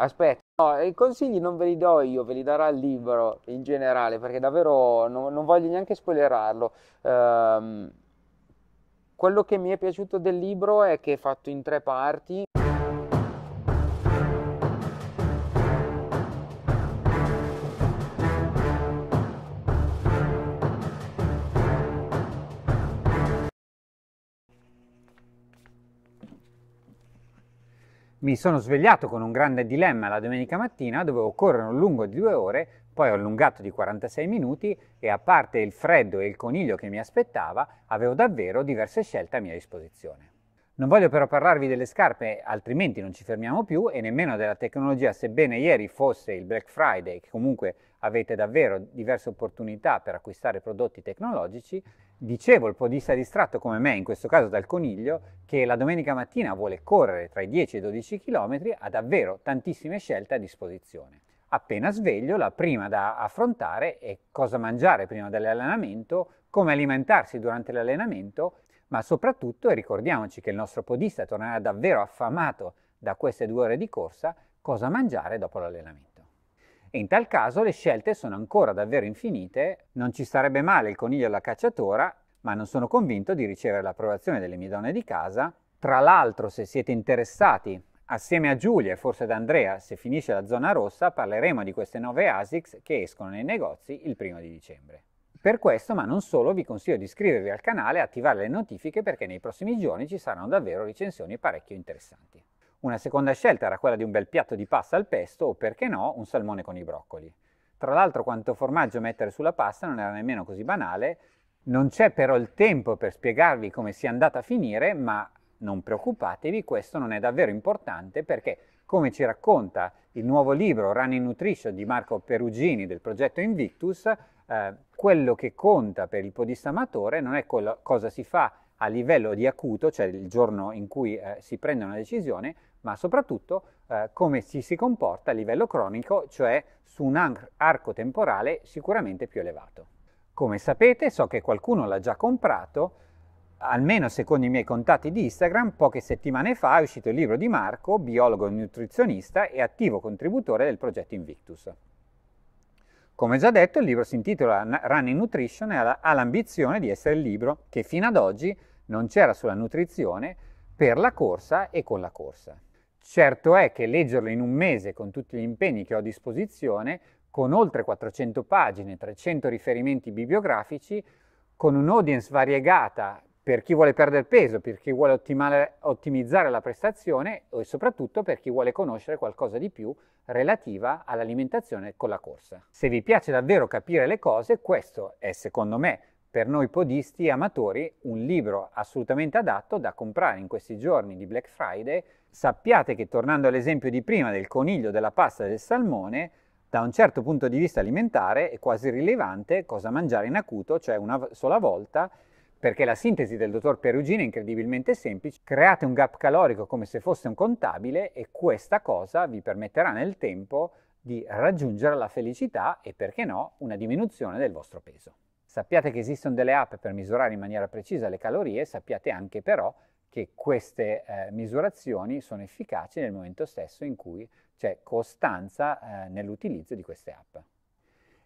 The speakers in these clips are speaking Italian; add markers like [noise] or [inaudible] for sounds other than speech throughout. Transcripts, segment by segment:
Aspetta, no, i consigli non ve li do io, ve li darà il libro in generale, perché davvero no, non voglio neanche spoilerarlo. Ehm, quello che mi è piaciuto del libro è che è fatto in tre parti, mi sono svegliato con un grande dilemma la domenica mattina, dovevo correre un lungo di due ore, poi ho allungato di 46 minuti e a parte il freddo e il coniglio che mi aspettava, avevo davvero diverse scelte a mia disposizione. Non voglio però parlarvi delle scarpe, altrimenti non ci fermiamo più, e nemmeno della tecnologia, sebbene ieri fosse il Black Friday, che comunque avete davvero diverse opportunità per acquistare prodotti tecnologici, dicevo il podista distratto come me, in questo caso dal coniglio, che la domenica mattina vuole correre tra i 10 e i 12 km, ha davvero tantissime scelte a disposizione. Appena sveglio, la prima da affrontare è cosa mangiare prima dell'allenamento, come alimentarsi durante l'allenamento ma soprattutto ricordiamoci che il nostro podista tornerà davvero affamato da queste due ore di corsa cosa mangiare dopo l'allenamento. E in tal caso le scelte sono ancora davvero infinite, non ci starebbe male il coniglio alla cacciatora, ma non sono convinto di ricevere l'approvazione delle mie donne di casa. Tra l'altro, se siete interessati, assieme a Giulia e forse ad Andrea, se finisce la zona rossa, parleremo di queste nuove ASICS che escono nei negozi il primo di dicembre. Per questo, ma non solo, vi consiglio di iscrivervi al canale e attivare le notifiche perché nei prossimi giorni ci saranno davvero recensioni parecchio interessanti. Una seconda scelta era quella di un bel piatto di pasta al pesto o, perché no, un salmone con i broccoli. Tra l'altro quanto formaggio mettere sulla pasta non era nemmeno così banale, non c'è però il tempo per spiegarvi come sia andata a finire, ma non preoccupatevi, questo non è davvero importante perché, come ci racconta il nuovo libro Running Nutrition di Marco Perugini del progetto Invictus, eh, quello che conta per il podistamatore non è quello, cosa si fa a livello di acuto, cioè il giorno in cui eh, si prende una decisione, ma soprattutto eh, come ci si comporta a livello cronico, cioè su un arco temporale sicuramente più elevato. Come sapete, so che qualcuno l'ha già comprato, almeno secondo i miei contatti di Instagram, poche settimane fa è uscito il libro di Marco, biologo e nutrizionista e attivo contributore del progetto Invictus. Come già detto, il libro si intitola Running Nutrition e ha l'ambizione di essere il libro che fino ad oggi non c'era sulla nutrizione per la corsa e con la corsa. Certo è che leggerlo in un mese con tutti gli impegni che ho a disposizione, con oltre 400 pagine, 300 riferimenti bibliografici, con un'audience variegata per chi vuole perdere peso, per chi vuole ottimare, ottimizzare la prestazione e soprattutto per chi vuole conoscere qualcosa di più relativa all'alimentazione con la corsa. Se vi piace davvero capire le cose, questo è secondo me per noi podisti e amatori un libro assolutamente adatto da comprare in questi giorni di Black Friday. Sappiate che tornando all'esempio di prima del coniglio, della pasta e del salmone, da un certo punto di vista alimentare è quasi rilevante cosa mangiare in acuto, cioè una sola volta, perché la sintesi del dottor Perugini è incredibilmente semplice. Create un gap calorico come se fosse un contabile e questa cosa vi permetterà nel tempo di raggiungere la felicità e, perché no, una diminuzione del vostro peso. Sappiate che esistono delle app per misurare in maniera precisa le calorie, sappiate anche però che queste eh, misurazioni sono efficaci nel momento stesso in cui c'è costanza eh, nell'utilizzo di queste app.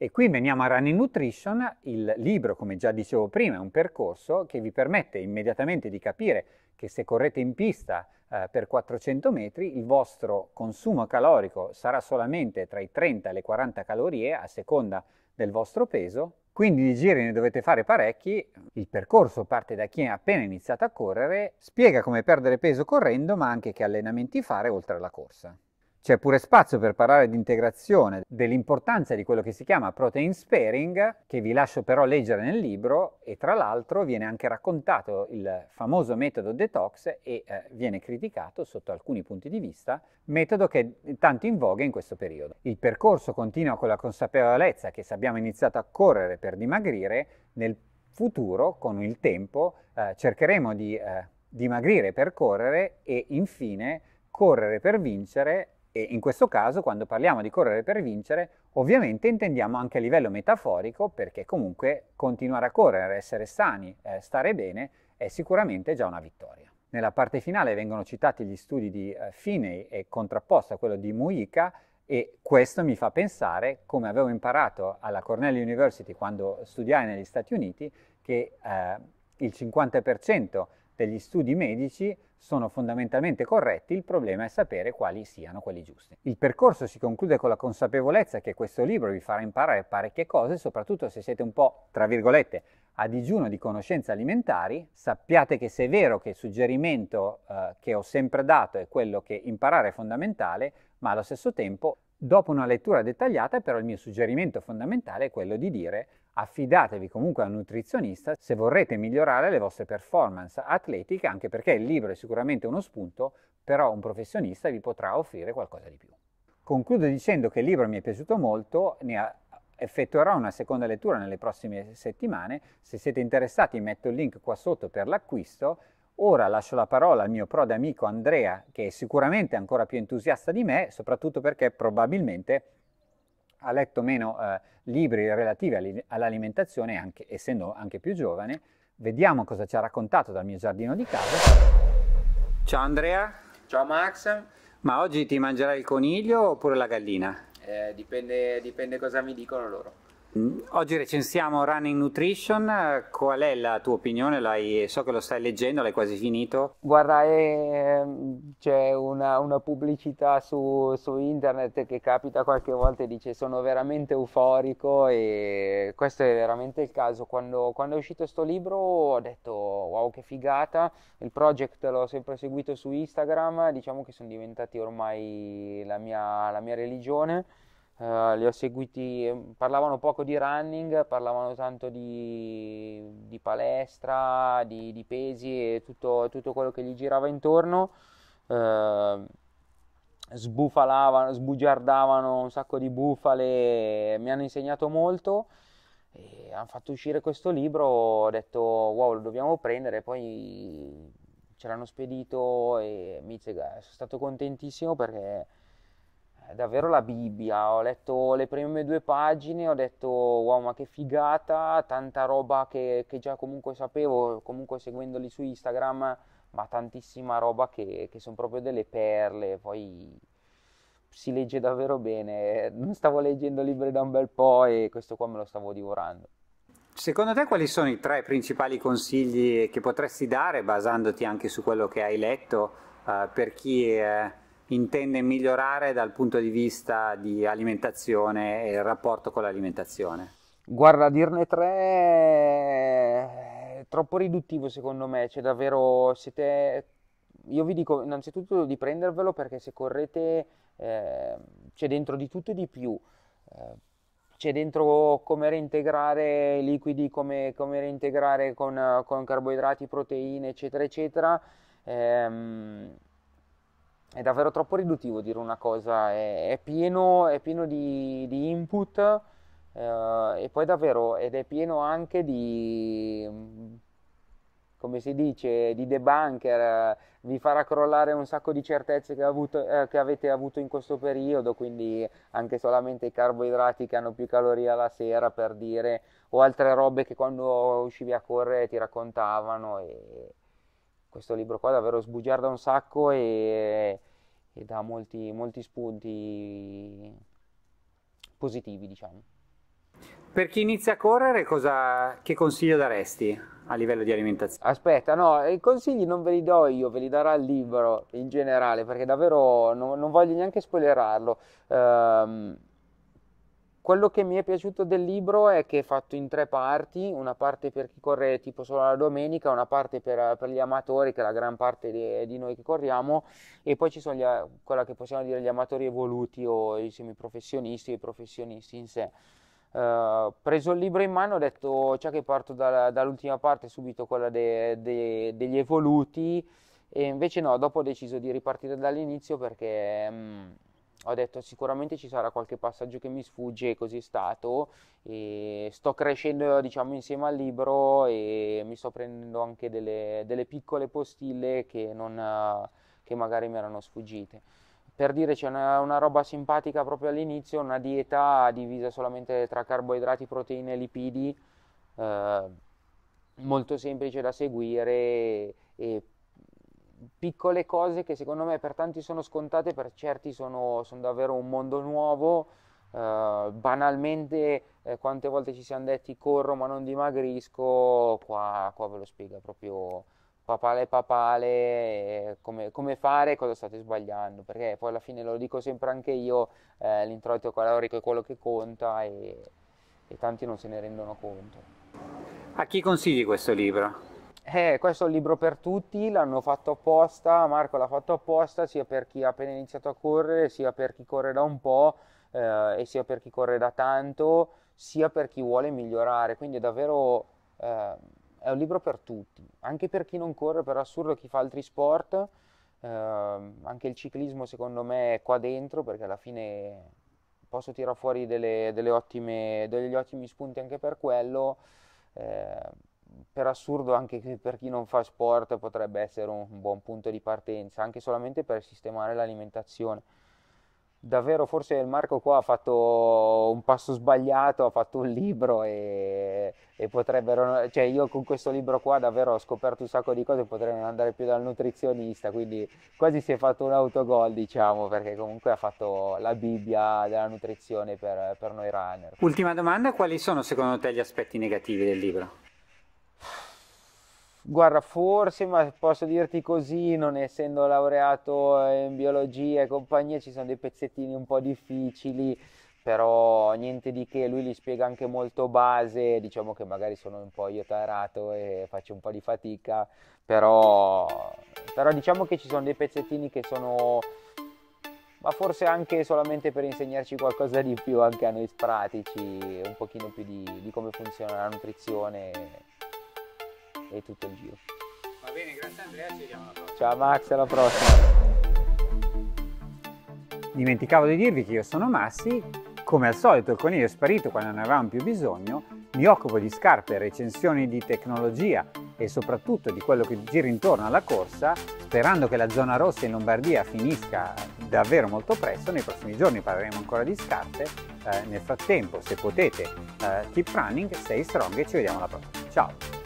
E qui veniamo a Running Nutrition, il libro, come già dicevo prima, è un percorso che vi permette immediatamente di capire che se correte in pista eh, per 400 metri il vostro consumo calorico sarà solamente tra i 30 e le 40 calorie a seconda del vostro peso, quindi di giri ne dovete fare parecchi, il percorso parte da chi è appena iniziato a correre, spiega come perdere peso correndo ma anche che allenamenti fare oltre alla corsa. C'è pure spazio per parlare di integrazione, dell'importanza di quello che si chiama protein sparing, che vi lascio però leggere nel libro e tra l'altro viene anche raccontato il famoso metodo detox e eh, viene criticato sotto alcuni punti di vista, metodo che è tanto in voga in questo periodo. Il percorso continua con la consapevolezza che se abbiamo iniziato a correre per dimagrire, nel futuro, con il tempo, eh, cercheremo di eh, dimagrire per correre e infine correre per vincere e in questo caso, quando parliamo di correre per vincere, ovviamente intendiamo anche a livello metaforico, perché comunque continuare a correre, essere sani, eh, stare bene, è sicuramente già una vittoria. Nella parte finale vengono citati gli studi di eh, Finney e contrapposto a quello di Muica, e questo mi fa pensare, come avevo imparato alla Cornell University quando studiai negli Stati Uniti, che eh, il 50% degli studi medici sono fondamentalmente corretti, il problema è sapere quali siano quelli giusti. Il percorso si conclude con la consapevolezza che questo libro vi farà imparare parecchie cose, soprattutto se siete un po', tra virgolette, a digiuno di conoscenze alimentari, sappiate che se è vero che il suggerimento eh, che ho sempre dato è quello che imparare è fondamentale, ma allo stesso tempo, dopo una lettura dettagliata, però il mio suggerimento fondamentale è quello di dire affidatevi comunque a un nutrizionista se vorrete migliorare le vostre performance atletiche, anche perché il libro è sicuramente uno spunto, però un professionista vi potrà offrire qualcosa di più. Concludo dicendo che il libro mi è piaciuto molto, ne effettuerò una seconda lettura nelle prossime settimane, se siete interessati metto il link qua sotto per l'acquisto. Ora lascio la parola al mio prode amico Andrea, che è sicuramente ancora più entusiasta di me, soprattutto perché probabilmente ha letto meno eh, libri relativi all'alimentazione, anche, essendo anche più giovane. Vediamo cosa ci ha raccontato dal mio giardino di casa. Ciao Andrea. Ciao Max. Ma oggi ti mangerai il coniglio oppure la gallina? Eh, dipende, dipende cosa mi dicono loro. Oggi recensiamo Running Nutrition, qual è la tua opinione? L'hai, so che lo stai leggendo, l'hai quasi finito. Guarda, è, ehm, c'è una, una pubblicità su, su, internet che capita qualche volta e dice sono veramente euforico e questo è veramente il caso. Quando, quando è uscito questo libro ho detto wow che figata, il project l'ho sempre seguito su Instagram, diciamo che sono diventati ormai la mia, la mia religione eh, li ho seguiti, parlavano poco di running, parlavano tanto di, di palestra, di, di, pesi e tutto, tutto, quello che gli girava intorno. Uh, sbufalavano, sbugiardavano un sacco di bufale, mi hanno insegnato molto. E hanno fatto uscire questo libro, ho detto wow, lo dobbiamo prendere, poi ce l'hanno spedito e mi, sono stato contentissimo perché è davvero la Bibbia. Ho letto le prime due pagine, ho detto wow, ma che figata, tanta roba che, che già comunque sapevo, comunque seguendoli su Instagram, ma tantissima roba che, che sono proprio delle perle. Poi si legge davvero bene. [laughs] Non stavo leggendo libri da un bel po' e questo qua me lo stavo divorando. Secondo te quali sono i tre principali consigli che potresti dare basandoti anche su quello che hai letto uh, per chi è intende migliorare dal punto di vista di alimentazione e il rapporto con l'alimentazione? Guarda, dirne tre è eh, troppo riduttivo secondo me, cioè davvero siete... Io vi dico innanzitutto di prendervelo perché se correte eh, c'è dentro di tutto e di più. Eh, c'è dentro come reintegrare liquidi, come, come reintegrare con, con, carboidrati, proteine, eccetera, eccetera. Ehm, è davvero troppo riduttivo dire una cosa, è, è, pieno, è pieno, di, di input eh, e poi davvero, ed è pieno anche di, mm, come si dice, di debunker, vi farà crollare un sacco di certezze che, avuto, eh, che, avete avuto in questo periodo, quindi anche solamente i carboidrati che hanno più calorie alla sera per dire, o altre robe che quando uscivi a correre ti raccontavano. E questo libro qua davvero sbugiarda un sacco e, e dà molti, molti spunti positivi, diciamo. Per chi inizia a correre, cosa, che consiglio daresti a livello di alimentazione? Aspetta, no, i consigli non ve li do io, ve li darà il libro in generale, perché davvero non, non voglio neanche spoilerarlo. Um, quello che mi è piaciuto del libro è che è fatto in tre parti, una parte per chi corre tipo solo la domenica, una parte per, per gli amatori, che è la gran parte di, di noi che corriamo, e poi ci sono gli, quella che possiamo dire gli amatori evoluti o i semiprofessionisti, i professionisti in sé. Uh, preso il libro in mano ho detto già che parto da, dall'ultima parte subito quella de, de, degli evoluti e invece no dopo ho deciso di ripartire dall'inizio perché mh, mm, ho detto sicuramente ci sarà qualche passaggio che mi sfugge e così è stato e sto crescendo diciamo insieme al libro e mi sto prendendo anche delle, delle piccole postille che, non, che magari mi erano sfuggite per dire c'è una, una, roba simpatica proprio all'inizio una dieta divisa solamente tra carboidrati, proteine e lipidi eh, molto semplice da seguire e piccole cose che secondo me per tanti sono scontate, per certi sono, sono davvero un mondo nuovo. Uh, banalmente, eh, quante volte ci siamo detti corro ma non dimagrisco, qua, qua ve lo spiega proprio papale papale eh, come, come, fare e cosa state sbagliando, perché poi alla fine lo dico sempre anche io, eh, l'introito calorico è quello che conta e, e tanti non se ne rendono conto. A chi consigli questo libro? Eh, questo è un libro per tutti, l'hanno fatto apposta, Marco l'ha fatto apposta, sia per chi ha appena iniziato a correre, sia per chi corre da un po' eh, e sia per chi corre da tanto, sia per chi vuole migliorare. Quindi è davvero eh, è un libro per tutti, anche per chi non corre, per assurdo chi fa altri sport, eh, anche il ciclismo secondo me è qua dentro perché alla fine posso tirare fuori delle, delle ottime, degli ottimi spunti anche per quello eh, per assurdo anche per chi non fa sport potrebbe essere un, buon punto di partenza, anche solamente per sistemare l'alimentazione. Davvero forse il Marco qua ha fatto un passo sbagliato, ha fatto un libro e, e potrebbero, cioè io con questo libro qua davvero ho scoperto un sacco di cose, e potrei non andare più dal nutrizionista, quindi quasi si è fatto un autogol diciamo, perché comunque ha fatto la Bibbia della nutrizione per, per noi runner. Ultima domanda, quali sono secondo te gli aspetti negativi del libro? Guarda, forse, ma posso dirti così, non essendo laureato in biologia e compagnia, ci sono dei pezzettini un po' difficili, però niente di che, lui li spiega anche molto base, diciamo che magari sono un po' io tarato e faccio un po' di fatica, però, però diciamo che ci sono dei pezzettini che sono ma forse anche solamente per insegnarci qualcosa di più anche a noi pratici, un pochino più di, di come funziona la nutrizione e tutto il giro. Va bene, grazie Andrea, ci vediamo alla prossima. Ciao Max, alla prossima. Dimenticavo di dirvi che io sono Massi, come al solito il coniglio è sparito quando ne avevamo più bisogno, mi occupo di scarpe, recensioni di tecnologia e soprattutto di quello che gira intorno alla corsa, sperando che la zona rossa in Lombardia finisca davvero molto presto, nei prossimi giorni parleremo ancora di scarpe, eh, nel frattempo se potete eh, keep running, stay strong e ci vediamo alla prossima, ciao!